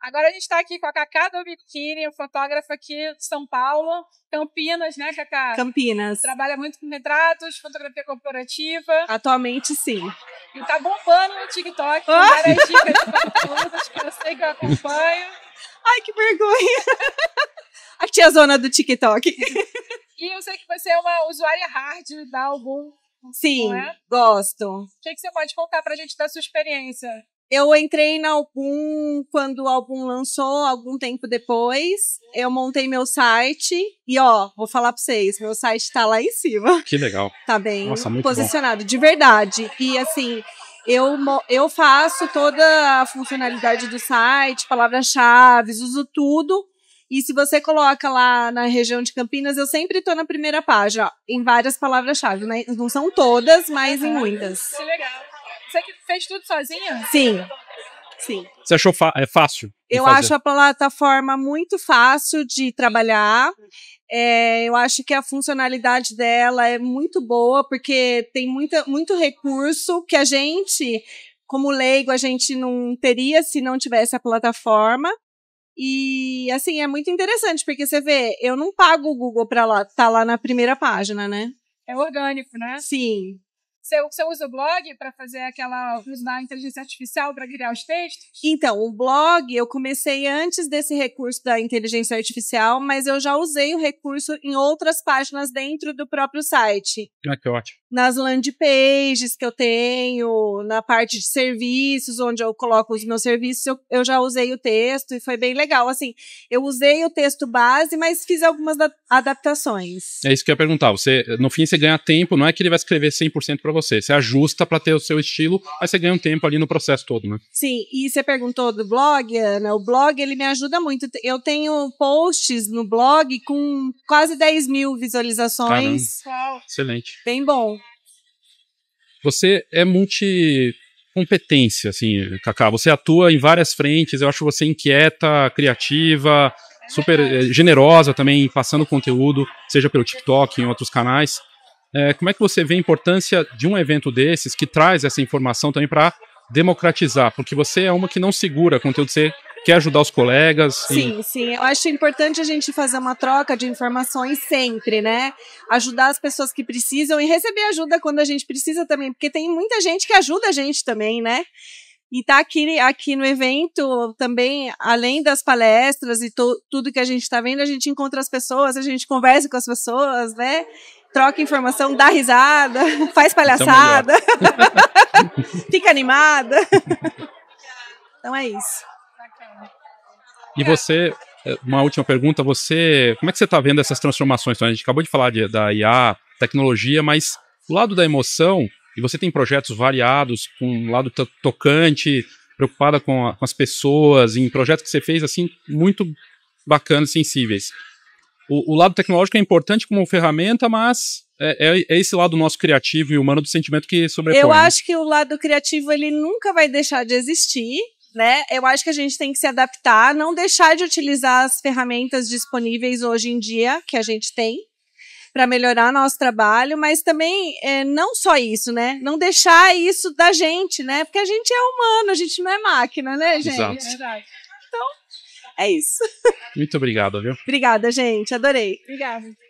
Agora a gente está aqui com a Cacá Dobichini, fotógrafa aqui de São Paulo, Campinas, né, Cacá? Campinas. Trabalha muito com retratos, fotografia corporativa. Atualmente, sim. E tá bombando no TikTok oh! várias dicas de fotógrafas que eu sei que eu acompanho. Ai, que vergonha! É a tia zona do TikTok. e eu sei que você é uma usuária hard da Album. É? Sim, é? gosto. O que, que você pode contar pra gente da sua experiência? Eu entrei na Album quando o álbum lançou, algum tempo depois. Eu montei meu site e ó, vou falar para vocês, meu site tá lá em cima. Que legal. Tá bem Nossa, posicionado, bom. de verdade. E assim, eu, eu faço toda a funcionalidade do site, palavras-chave, uso tudo. E se você coloca lá na região de Campinas, eu sempre tô na primeira página, ó, em várias palavras-chave, né? Não são todas, mas em muitas. Que legal fez tudo sozinha? Sim. Sim. Você achou é fácil? Eu fazer? acho a plataforma muito fácil de trabalhar. É, eu acho que a funcionalidade dela é muito boa, porque tem muita, muito recurso que a gente, como leigo, a gente não teria se não tivesse a plataforma. E, assim, é muito interessante, porque você vê, eu não pago o Google para estar tá lá na primeira página, né? É orgânico, né? Sim. Você, você usa o blog para fazer aquela. usar a inteligência artificial para criar os textos? Então, o blog eu comecei antes desse recurso da inteligência artificial, mas eu já usei o recurso em outras páginas dentro do próprio site. Ah, que ótimo. Nas landing pages que eu tenho, na parte de serviços, onde eu coloco os meus serviços, eu, eu já usei o texto e foi bem legal. Assim, eu usei o texto base, mas fiz algumas adaptações. É isso que eu ia perguntar. Você, no fim, você ganha tempo, não é que ele vai escrever 100% para você. Você ajusta para ter o seu estilo, mas você ganha um tempo ali no processo todo, né? Sim, e você perguntou do blog, Ana. O blog, ele me ajuda muito. Eu tenho posts no blog com quase 10 mil visualizações. Caramba. Excelente. Bem bom. Você é multi competência, assim, Kaká. Você atua em várias frentes, eu acho você inquieta, criativa, super eh, generosa também, passando conteúdo, seja pelo TikTok, em outros canais. É, como é que você vê a importância de um evento desses que traz essa informação também para democratizar? Porque você é uma que não segura conteúdo, você quer ajudar os colegas. Sim, e... sim. Eu acho importante a gente fazer uma troca de informações sempre, né? Ajudar as pessoas que precisam e receber ajuda quando a gente precisa também, porque tem muita gente que ajuda a gente também, né? E tá aqui, aqui no evento também, além das palestras e to, tudo que a gente está vendo, a gente encontra as pessoas, a gente conversa com as pessoas, né? troca informação, dá risada, faz então, palhaçada, fica animada. Então é isso. E você, eh, uma última pergunta, você, como é que você está vendo essas transformações? Então, a gente acabou de falar de, da IA, tecnologia, mas o lado da emoção, e você tem projetos variados, com um lado tocante, preocupada com, a, com as pessoas, em projetos que você fez, assim, muito bacanas, sensíveis o, o lado tecnológico é importante como ferramenta, mas é, é, é, esse lado nosso criativo e humano do sentimento que sobrepõe. Eu né? acho que o lado criativo ele nunca vai deixar de existir, né? Eu acho que a gente tem que se adaptar, não deixar de utilizar as ferramentas disponíveis hoje em dia que a gente tem para melhorar nosso trabalho, mas também é, não só isso, né? Não deixar isso da gente, né? Porque a gente é humano, a gente não é máquina, né, gente? Exato. É verdade. Então é isso. Muito obrigado, viu? Obrigada, gente. Adorei. Obrigada.